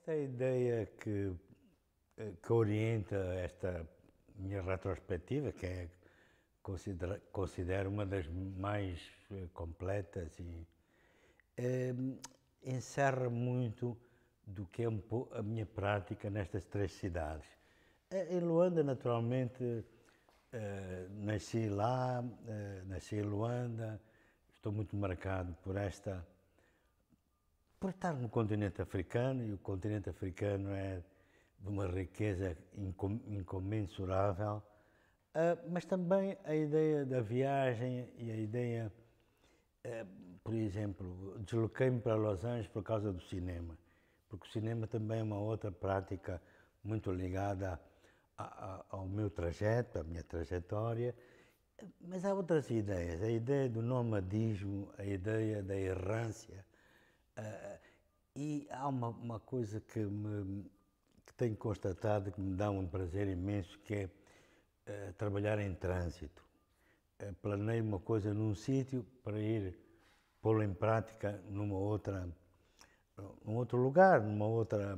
Esta ideia que, eh, que orienta esta minha retrospectiva, que é considero, considero uma das mais eh, completas e é, encerra muito do que é a minha prática nestas três cidades. Em Luanda, naturalmente, nasci lá, nasci em Luanda, estou muito marcado por esta por estar no continente africano, e o continente africano é de uma riqueza incom incomensurável, uh, mas também a ideia da viagem e a ideia, uh, por exemplo, desloquei-me para Los Angeles por causa do cinema, porque o cinema também é uma outra prática muito ligada a, a, ao meu trajeto, à minha trajetória, mas há outras ideias, a ideia do nomadismo, a ideia da errância, Uh, e há uma, uma coisa que, me, que tenho constatado que me dá um prazer imenso, que é uh, trabalhar em trânsito. Uh, planeio uma coisa num sítio para ir pô-la em prática numa outra, num outro lugar, numa outra...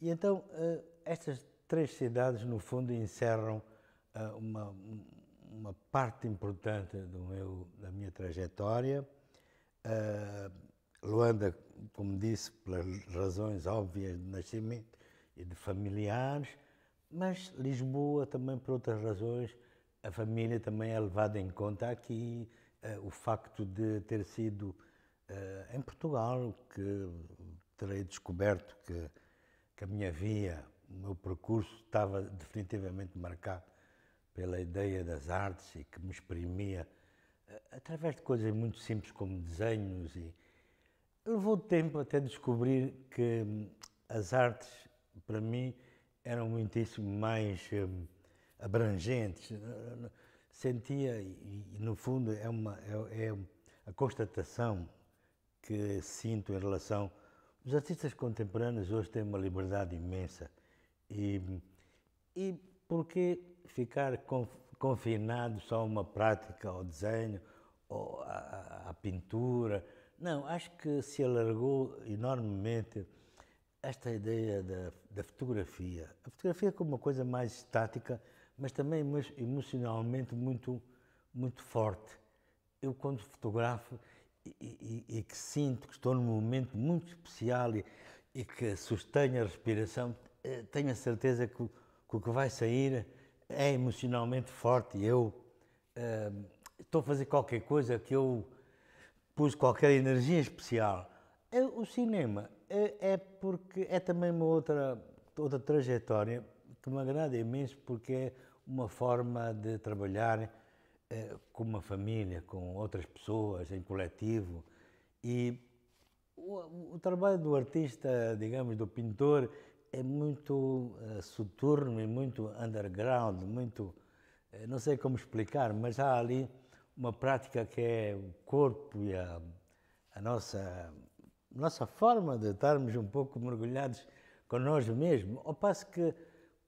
E então, eh, estas três cidades, no fundo, encerram uma, uma parte importante do meu, da minha trajetória. Uh, Luanda, como disse, pelas razões óbvias de nascimento e de familiares, mas Lisboa também por outras razões, a família também é levada em conta aqui, eh, o facto de ter sido eh, em Portugal que terei descoberto que, que a minha via, o meu percurso estava definitivamente marcado pela ideia das artes e que me exprimia eh, através de coisas muito simples como desenhos e Levou tempo até descobrir que hum, as artes, para mim, eram muitíssimo mais hum, abrangentes. Eh, eh, sentia, e no fundo é, uma, é, é a constatação que sinto em relação. Os artistas contemporâneos hoje têm uma liberdade imensa. E, hum, e por que ficar confinado só a uma prática, ao desenho, ou à, à pintura? Não, acho que se alargou enormemente esta ideia da, da fotografia. A fotografia é como uma coisa mais estática, mas também emocionalmente muito, muito forte. Eu, quando fotografo e, e, e que sinto que estou num momento muito especial e, e que sustenho a respiração, eh, tenho a certeza que, que, o que vai sair é emocionalmente forte. Eu uh, estou a fazer qualquer coisa que eu pus qualquer energia especial. É, o cinema é, é porque é também uma outra, outra trajetória que me agrada imenso porque é uma forma de trabalhar eh, com uma família, com outras pessoas, em coletivo. E o, o trabalho do artista, digamos, do pintor, é muito eh, soturno e muito underground, muito. Eh, não sei como explicar, mas há ali uma prática que é o corpo e a, a nossa, nossa forma de estarmos um pouco mergulhados com nós mesmos, ao passo que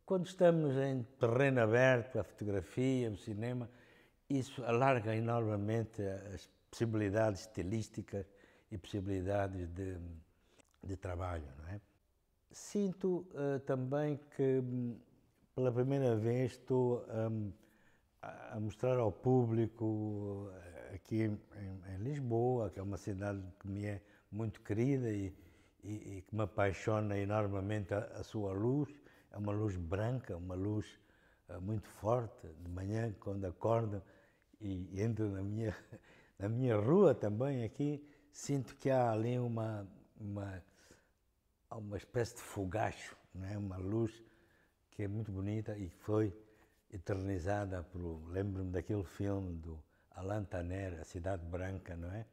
quando estamos em terreno aberto, a fotografia, o cinema, isso alarga enormemente as possibilidades estilísticas e possibilidades de, de trabalho, não é? Sinto uh, também que hum, pela primeira vez estou um, a mostrar ao público eh, aqui em, em, Lisboa, que é uma cidade que me é muito querida e, e, e que me apaixona enormemente a, a, sua luz. É uma luz branca, uma luz eh, muito forte. De manhã, quando acordo e, e entro na minha, na minha rua também aqui, sinto que há ali uma, uma, uma espécie de fogacho, é? uma luz que é muito bonita e que foi eternizada pelo. Lembro-me daquele filme do Alain Taner, A Cidade Branca, não é?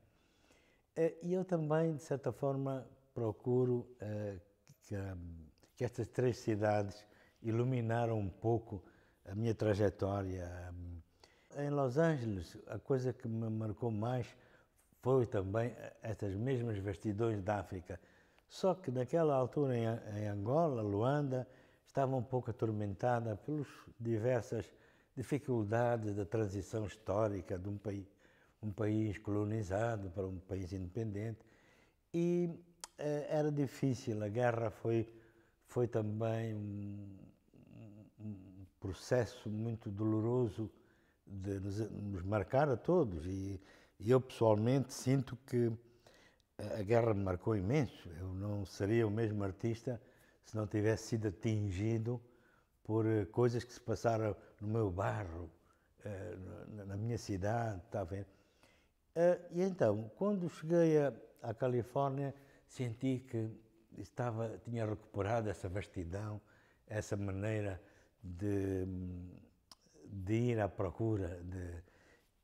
Eh, e eu também, de certa forma, procuro eh, que, que, estas três cidades iluminaram um pouco a minha trajetória. Em Los Angeles, a coisa que me marcou mais foi também eh, estas mesmas vestidões da África. Só que naquela altura, em, em Angola, Luanda, estava um pouco atormentada pelas diversas dificuldades da transição histórica de um país, um país colonizado para um país independente. E eh, era difícil, a guerra foi, foi também um, um processo muito doloroso de nos, nos marcar a todos. E, e eu pessoalmente sinto que a guerra me marcou imenso. Eu não seria o mesmo artista se não tivesse sido atingido por eh, coisas que se passaram no meu bairro, eh, na minha cidade, está a ver? Eh, e então, quando cheguei à Califórnia, senti que estava, tinha recuperado essa vastidão, essa maneira de, de ir à procura, de,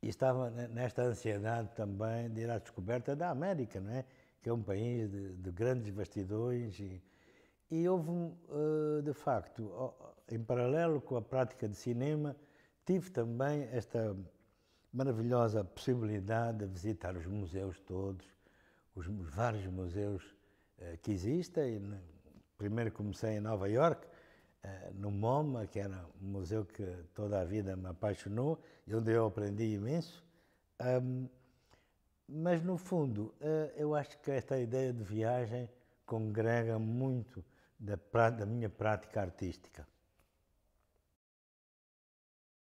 e estava nesta ansiedade também de ir à descoberta da América, não é? Que é um país de, de grandes vastidões e e houve, eh, de facto, em paralelo com a prática de cinema, tive também esta maravilhosa possibilidade de visitar os museus todos, os vários museus eh, que existem. Né, primeiro comecei em Nova York, eh, no MoMA, que era um museu que toda a vida me apaixonou e onde eu aprendi imenso. Mas, no fundo, eu acho que esta ideia de viagem congrega muito da, da minha prática artística.